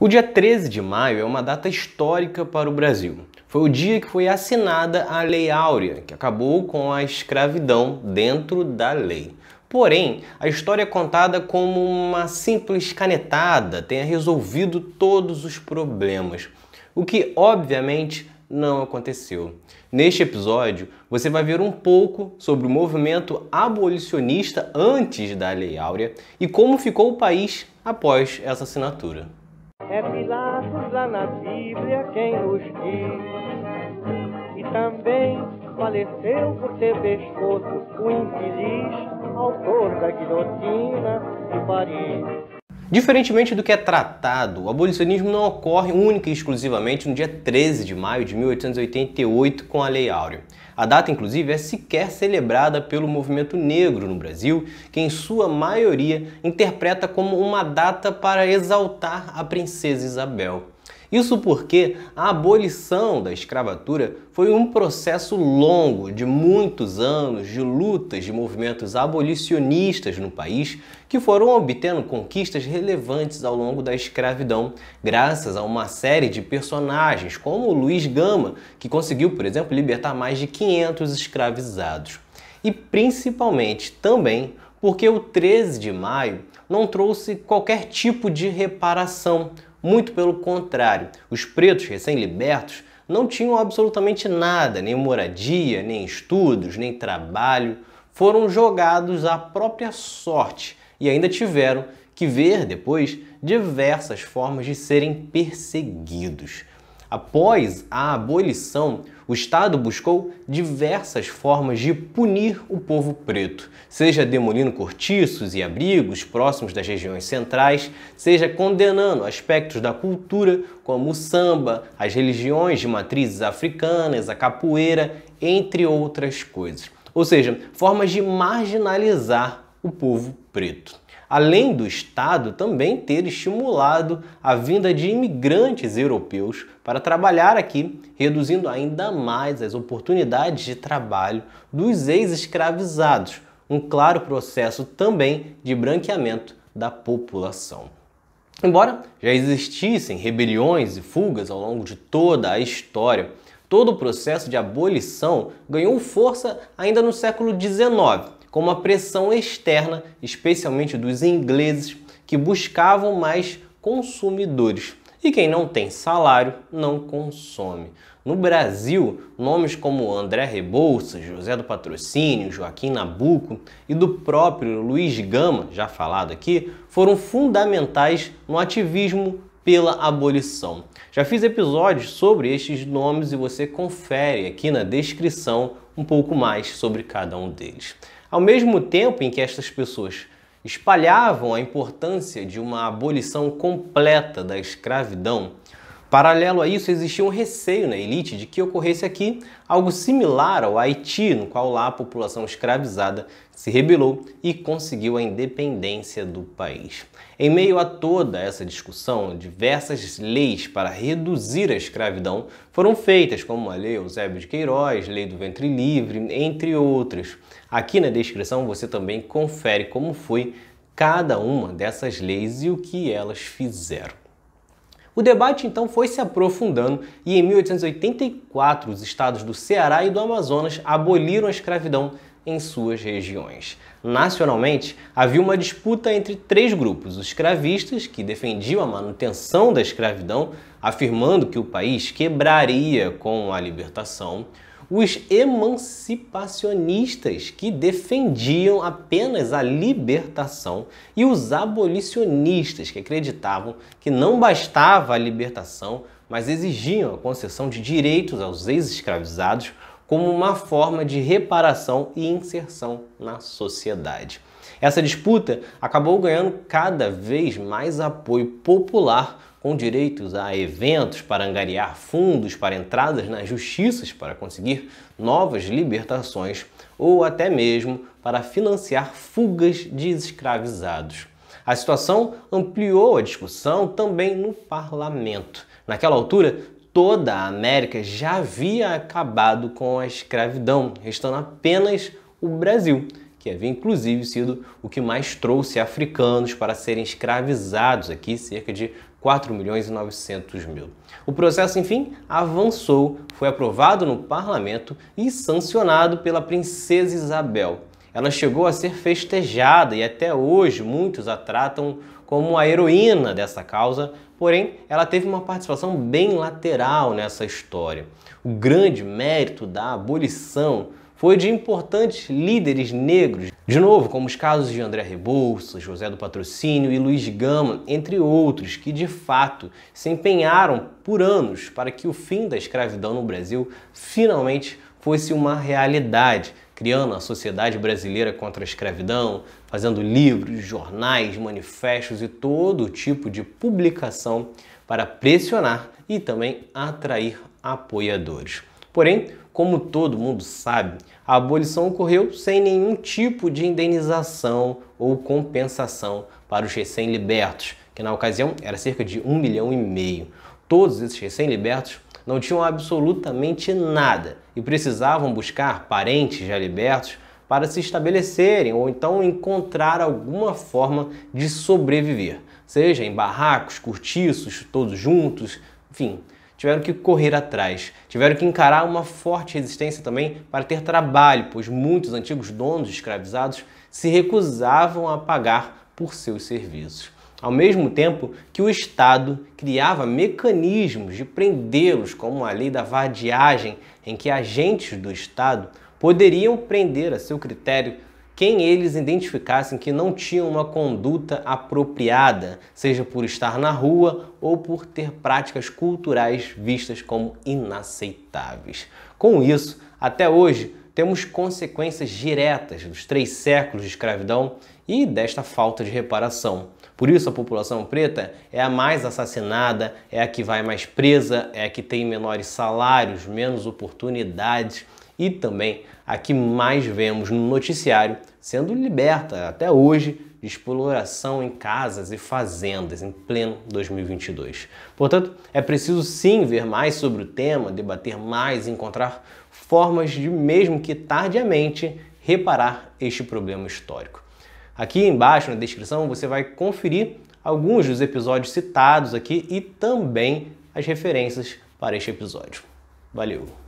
O dia 13 de maio é uma data histórica para o Brasil. Foi o dia que foi assinada a Lei Áurea, que acabou com a escravidão dentro da lei. Porém, a história é contada como uma simples canetada tenha resolvido todos os problemas, o que obviamente não aconteceu. Neste episódio, você vai ver um pouco sobre o movimento abolicionista antes da Lei Áurea e como ficou o país após essa assinatura. É Pilatos lá na Bíblia quem nos diz. E também faleceu por ter pescoço o infeliz autor da guilhotina de Paris. Diferentemente do que é tratado, o abolicionismo não ocorre única e exclusivamente no dia 13 de maio de 1888 com a Lei Áurea. A data, inclusive, é sequer celebrada pelo movimento negro no Brasil, que em sua maioria interpreta como uma data para exaltar a princesa Isabel. Isso porque a abolição da escravatura foi um processo longo de muitos anos de lutas de movimentos abolicionistas no país que foram obtendo conquistas relevantes ao longo da escravidão, graças a uma série de personagens, como Luiz Gama, que conseguiu, por exemplo, libertar mais de 500 escravizados. E principalmente também porque o 13 de maio não trouxe qualquer tipo de reparação muito pelo contrário, os pretos recém-libertos não tinham absolutamente nada, nem moradia, nem estudos, nem trabalho, foram jogados à própria sorte e ainda tiveram que ver depois diversas formas de serem perseguidos. Após a abolição, o Estado buscou diversas formas de punir o povo preto, seja demolindo cortiços e abrigos próximos das regiões centrais, seja condenando aspectos da cultura como o samba, as religiões de matrizes africanas, a capoeira, entre outras coisas. Ou seja, formas de marginalizar o povo preto além do Estado também ter estimulado a vinda de imigrantes europeus para trabalhar aqui, reduzindo ainda mais as oportunidades de trabalho dos ex-escravizados, um claro processo também de branqueamento da população. Embora já existissem rebeliões e fugas ao longo de toda a história, todo o processo de abolição ganhou força ainda no século XIX, com uma pressão externa, especialmente dos ingleses, que buscavam mais consumidores. E quem não tem salário não consome. No Brasil, nomes como André Rebouças, José do Patrocínio, Joaquim Nabuco e do próprio Luiz Gama, já falado aqui, foram fundamentais no ativismo pela abolição. Já fiz episódios sobre estes nomes e você confere aqui na descrição um pouco mais sobre cada um deles. Ao mesmo tempo em que estas pessoas espalhavam a importância de uma abolição completa da escravidão, Paralelo a isso, existia um receio na elite de que ocorresse aqui algo similar ao Haiti, no qual lá a população escravizada se rebelou e conseguiu a independência do país. Em meio a toda essa discussão, diversas leis para reduzir a escravidão foram feitas, como a Lei Eusébio de Queiroz, Lei do Ventre Livre, entre outras. Aqui na descrição você também confere como foi cada uma dessas leis e o que elas fizeram. O debate então foi se aprofundando e em 1884 os estados do Ceará e do Amazonas aboliram a escravidão em suas regiões. Nacionalmente, havia uma disputa entre três grupos: os escravistas, que defendiam a manutenção da escravidão, afirmando que o país quebraria com a libertação, os emancipacionistas, que defendiam apenas a libertação, e os abolicionistas, que acreditavam que não bastava a libertação, mas exigiam a concessão de direitos aos ex-escravizados como uma forma de reparação e inserção na sociedade. Essa disputa acabou ganhando cada vez mais apoio popular com direitos a eventos para angariar fundos para entradas nas justiças para conseguir novas libertações ou até mesmo para financiar fugas de escravizados. A situação ampliou a discussão também no parlamento. Naquela altura, toda a América já havia acabado com a escravidão, restando apenas o Brasil, que havia inclusive sido o que mais trouxe africanos para serem escravizados aqui, cerca de 4 milhões e 900 mil. O processo, enfim, avançou, foi aprovado no parlamento e sancionado pela princesa Isabel. Ela chegou a ser festejada e até hoje muitos a tratam como a heroína dessa causa, porém ela teve uma participação bem lateral nessa história. O grande mérito da abolição foi de importantes líderes negros, de novo, como os casos de André Rebouças, José do Patrocínio e Luiz Gama, entre outros, que de fato se empenharam por anos para que o fim da escravidão no Brasil finalmente fosse uma realidade, criando a Sociedade Brasileira contra a Escravidão, fazendo livros, jornais, manifestos e todo tipo de publicação para pressionar e também atrair apoiadores. Porém, como todo mundo sabe, a abolição ocorreu sem nenhum tipo de indenização ou compensação para os recém-libertos, que na ocasião era cerca de um milhão e meio. Todos esses recém-libertos não tinham absolutamente nada e precisavam buscar parentes já libertos para se estabelecerem ou então encontrar alguma forma de sobreviver, seja em barracos, cortiços, todos juntos, enfim, tiveram que correr atrás, tiveram que encarar uma forte resistência também para ter trabalho, pois muitos antigos donos escravizados se recusavam a pagar por seus serviços. Ao mesmo tempo que o Estado criava mecanismos de prendê-los, como a lei da vadiagem, em que agentes do Estado poderiam prender a seu critério quem eles identificassem que não tinham uma conduta apropriada, seja por estar na rua ou por ter práticas culturais vistas como inaceitáveis. Com isso, até hoje, temos consequências diretas dos três séculos de escravidão e desta falta de reparação. Por isso, a população preta é a mais assassinada, é a que vai mais presa, é a que tem menores salários, menos oportunidades e também a que mais vemos no noticiário sendo liberta até hoje de exploração em casas e fazendas em pleno 2022. Portanto, é preciso sim ver mais sobre o tema, debater mais e encontrar formas de, mesmo que tardiamente, reparar este problema histórico. Aqui embaixo na descrição você vai conferir alguns dos episódios citados aqui e também as referências para este episódio. Valeu!